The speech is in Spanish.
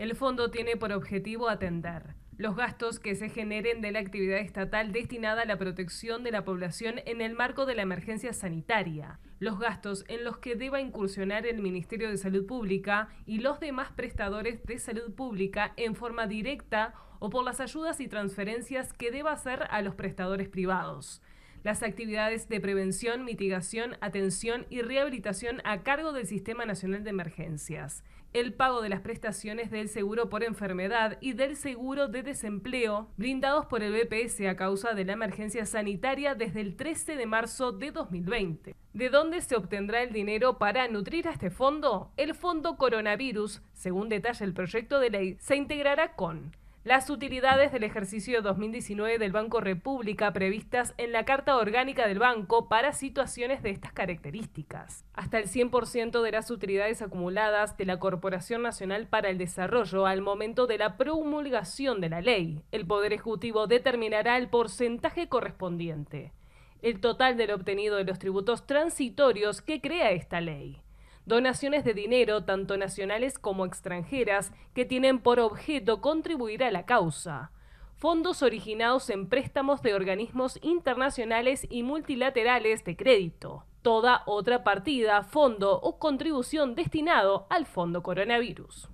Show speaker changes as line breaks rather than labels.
El fondo tiene por objetivo atender los gastos que se generen de la actividad estatal destinada a la protección de la población en el marco de la emergencia sanitaria, los gastos en los que deba incursionar el Ministerio de Salud Pública y los demás prestadores de salud pública en forma directa o por las ayudas y transferencias que deba hacer a los prestadores privados las actividades de prevención, mitigación, atención y rehabilitación a cargo del Sistema Nacional de Emergencias. El pago de las prestaciones del seguro por enfermedad y del seguro de desempleo brindados por el BPS a causa de la emergencia sanitaria desde el 13 de marzo de 2020. ¿De dónde se obtendrá el dinero para nutrir a este fondo? El fondo coronavirus, según detalla el proyecto de ley, se integrará con las utilidades del ejercicio 2019 del Banco República previstas en la Carta Orgánica del Banco para situaciones de estas características. Hasta el 100% de las utilidades acumuladas de la Corporación Nacional para el Desarrollo al momento de la promulgación de la ley. El Poder Ejecutivo determinará el porcentaje correspondiente, el total del obtenido de los tributos transitorios que crea esta ley donaciones de dinero, tanto nacionales como extranjeras, que tienen por objeto contribuir a la causa fondos originados en préstamos de organismos internacionales y multilaterales de crédito. Toda otra partida, fondo o contribución destinado al fondo coronavirus.